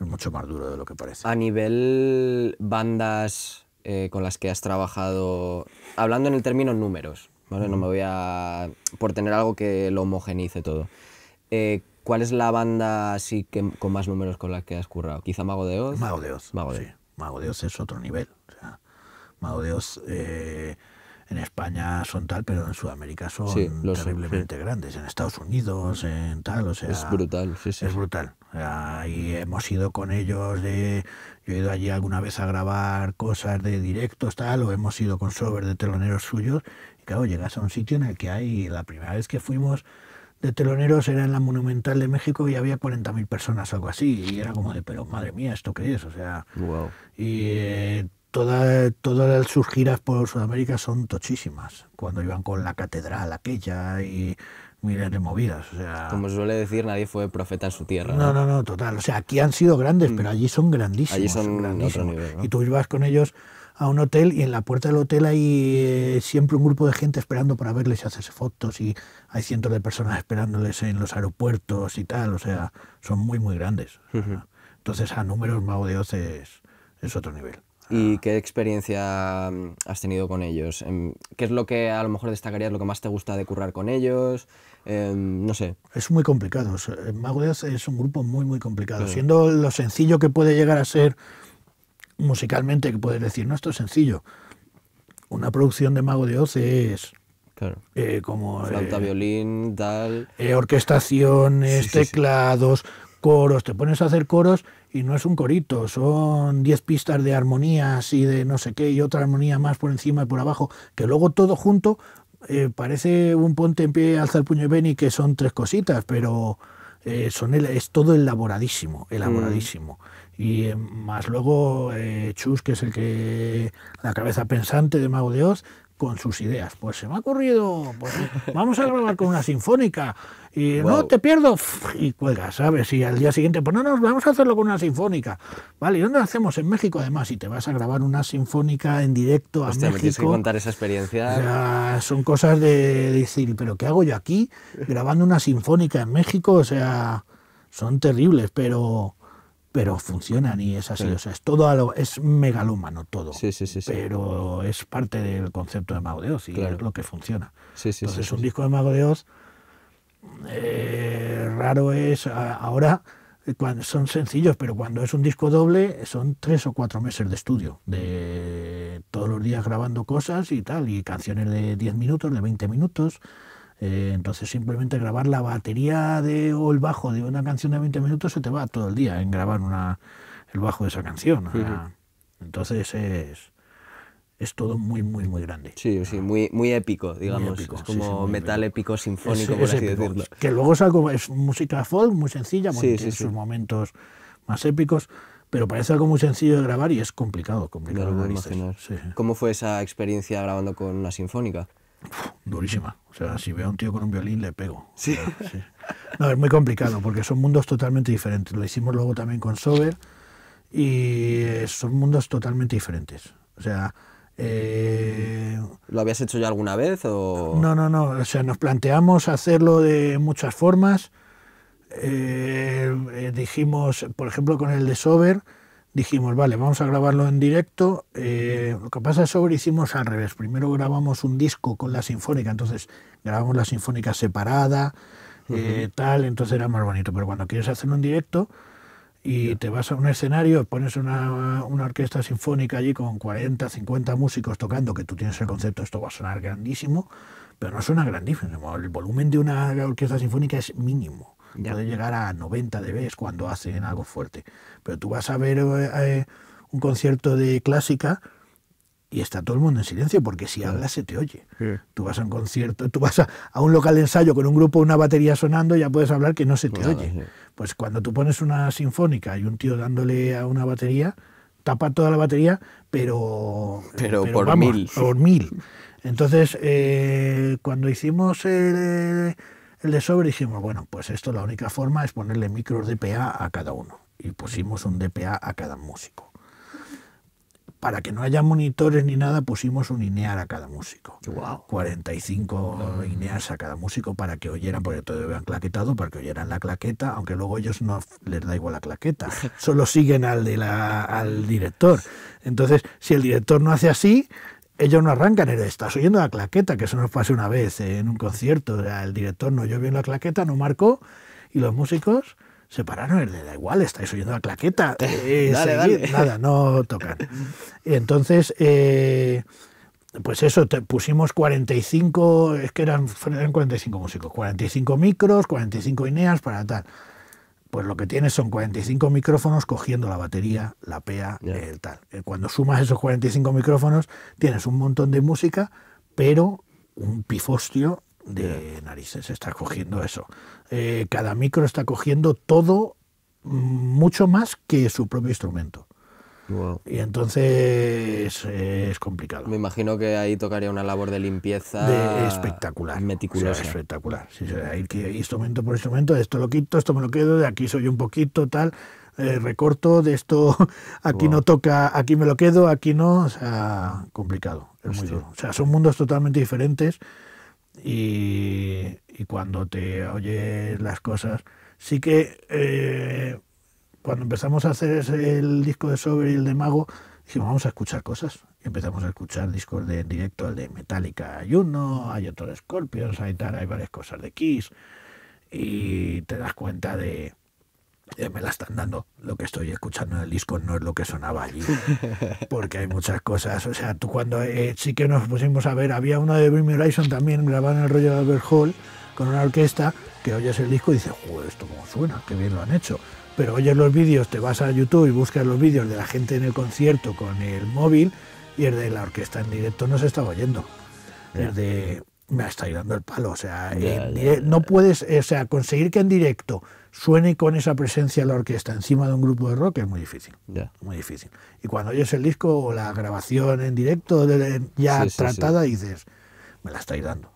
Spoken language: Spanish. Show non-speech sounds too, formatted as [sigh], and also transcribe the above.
es mucho más duro de lo que parece. A nivel bandas eh, con las que has trabajado, hablando en el término números, No me voy a... por tener algo que lo homogenice todo. Eh, ¿Cuál es la banda así que, con más números con la que has currado? Quizá Mago de Oz. Mago de Oz. Sí. Mago de Oz es otro nivel. O sea, Mago de Oz... Eh, en España son tal, pero en Sudamérica son terriblemente grandes. En Estados Unidos, en tal, o sea. Es brutal, sí, sí. Es brutal. Y hemos ido con ellos de. Yo he ido allí alguna vez a grabar cosas de directos, tal, o hemos ido con Sober de teloneros suyos. Y claro, llegas a un sitio en el que hay. La primera vez que fuimos de teloneros era en la Monumental de México y había 40.000 personas, algo así. Y era como de, pero madre mía, ¿esto qué es? O sea. Wow. Y. Eh, todas sus giras por Sudamérica son tochísimas. Cuando iban con la catedral aquella y miles de movidas. O sea, Como suele decir, nadie fue profeta en su tierra. No, no, no, total. O sea, aquí han sido grandes, mm. pero allí son grandísimos. Allí son grandísimos. Otro nivel, Y tú ibas con ellos a un hotel y en la puerta del hotel hay eh, siempre un grupo de gente esperando para verles y hacerse fotos y hay cientos de personas esperándoles en los aeropuertos y tal. O sea, son muy, muy grandes. Entonces, a números, Mago de Oz es otro nivel. ¿Y ah. qué experiencia mm, has tenido con ellos? Em, ¿Qué es lo que a lo mejor destacarías, lo que más te gusta de currar con ellos? Em, no sé. Es muy complicado. Mago de es un grupo muy, muy complicado. Siendo lo sencillo que puede llegar a ser musicalmente, que puedes decir, no, esto es sencillo. Una producción de Mago de Oz es Claro. Eh, como flauta, eh, violín, tal, eh, orquestaciones, teclados, coros. Te pones a hacer coros y no es un corito, son 10 pistas de armonías y de no sé qué y otra armonía más por encima y por abajo, que luego todo junto eh, parece un ponte en pie, alza el puño y ven y que son tres cositas, pero eh, son es todo elaboradísimo, mm. elaboradísimo. Y eh, más luego Chus, que es el que la cabeza pensante de Mago de Oz, con sus ideas. Pues se me ha ocurrido, pues, vamos a grabar con una sinfónica. Y no, te pierdo. Y cuelga, ¿sabes? Y al día siguiente, pues no, no, vamos a hacerlo con una sinfónica. Vale, ¿y dónde lo hacemos? En México, además. si te vas a grabar una sinfónica en directo a Hostia, México. Me que contar esa experiencia. O sea, son cosas de decir, ¿pero qué hago yo aquí? Grabando una sinfónica en México, o sea, son terribles, pero pero funcionan y es así. O sea, es todo lo, es megalómano todo. Sí, sí, sí, Pero es parte del concepto de Mago de Oz y es lo que funciona. Sí, Entonces, un disco de Mago de Oz eh, raro es ahora. son sencillos, pero cuando es un disco doble son tres o cuatro meses de estudio, de todos los días grabando cosas y tal, y canciones de 10 minutos, de 20 minutos, eh, entonces simplemente grabar la batería de, o el bajo de una canción de 20 minutos se te va todo el día en grabar una, el bajo de esa canción. Entonces es, es todo muy, muy, muy grande. Sí, sí, muy, muy épico, digamos. es como metal épico, sinfónico, por así decirlo. Que luego es, música folk, muy sencilla, tiene sus momentos más épicos, pero parece algo muy sencillo de grabar y es complicado, complicado. ¿Cómo fue esa experiencia grabando con una sinfónica? durísima. O sea, si veo a un tío con un violín, le pego. [laughs] Sí. No, es muy complicado porque son mundos totalmente diferentes. Lo hicimos luego también con Sober y eh, son mundos totalmente diferentes. O sea. Eh, ¿Lo habías hecho ya alguna vez? O... No, no, no. O sea, nos planteamos hacerlo de muchas formas. Eh, dijimos, por ejemplo, con el de Sober dijimos, vale, vamos a grabarlo en directo. Eh, lo que pasa es que sobre hicimos al revés. Primero grabamos un disco con la sinfónica, entonces grabamos la sinfónica separada, eh, tal, entonces era más bonito. Pero cuando quieres hacer un directo y te vas a un escenario, pones una, una, orquesta sinfónica allí con 40, 50 músicos tocando, que tú tienes el concepto, esto va a sonar grandísimo, pero no suena grandísimo. El volumen de una orquesta sinfónica es mínimo. Ya. Puede llegar a 90 dB cuando hacen algo fuerte. Pero tú vas a ver eh, un concierto de clásica y está todo el mundo en silencio porque si hablas se te oye. Tú vas a un concierto, tú vas a, un local de ensayo con un grupo, una batería sonando, ya puedes hablar que no se te oye. Pues cuando tú pones una sinfónica y un tío dándole a una batería, tapa toda la batería, pero, pero, por mil. Por mil. Entonces, eh, cuando hicimos el, el de sobre, dijimos, bueno, pues esto la única forma es ponerle micros DPA a cada uno. Y pusimos un DPA a cada músico. Para que no haya monitores ni nada, pusimos un INEAR a cada músico. 45 INEARs a cada músico para que oyeran, porque todo habían claquetado, para que oyeran la claqueta, aunque luego ellos no les da igual la claqueta, [laughs] solo siguen al, de la, al director. Entonces, si el director no hace así, ellos no arrancan, estás oyendo la claqueta, que eso nos pasó una vez en un concierto, el director no oyó bien la claqueta, no marcó, y los músicos se pararon, y de da igual, estáis oyendo la claqueta, [laughs] eh, nada, no tocan. entonces, eh, pues eso, te pusimos 45, es que eran, eran 45 músicos, 45 micros, 45 INEAs para tal pues lo que tienes son 45 micrófonos cogiendo la batería, la PEA, el tal. Eh, cuando sumas esos 45 micrófonos, tienes un montón de música, pero un pifostio de narices está cogiendo eso. Eh, cada micro está cogiendo todo mm, mucho más que su propio instrumento. Y entonces eh, es complicado. Me imagino que ahí tocaría una labor de limpieza espectacular. Meticulosa. espectacular. hay que instrumento por instrumento, de esto lo quito, esto me lo quedo, de aquí soy un poquito, tal. Eh, recorto de esto, [laughs] aquí no toca, aquí me lo quedo, aquí no, o sea, complicado, es muy duro. O sea, son mundos totalmente diferentes y, cuando te oyes las cosas, sí que eh, cuando empezamos a hacer el disco de Sober y el de Mago, dijimos, vamos a escuchar cosas. empezamos a escuchar discos de en directo, el de Metallica hay uno, hay otro de Scorpions, hay varias cosas de Kiss. Y te das cuenta de, me la están dando. Lo que estoy escuchando en el disco no es lo que sonaba allí. [laughs] Porque hay muchas cosas. O sea, tú cuando eh, sí que nos pusimos a ver, había uno de Bring Horizon también grabado en el rollo de Albert Hall con una orquesta que oyes el disco y dices, joder, esto cómo suena, qué bien lo han hecho. Pero oyes los vídeos, te vas a YouTube y buscas los vídeos de la gente en el concierto con el móvil y el de la orquesta en directo no se estaba oyendo. El de me está dando el palo, o sea, no puedes, o sea, conseguir que en directo suene con esa presencia la orquesta encima de un grupo de rock es muy difícil, muy difícil. Y cuando oyes el disco o la grabación en directo ya tratada dices, me la está dando.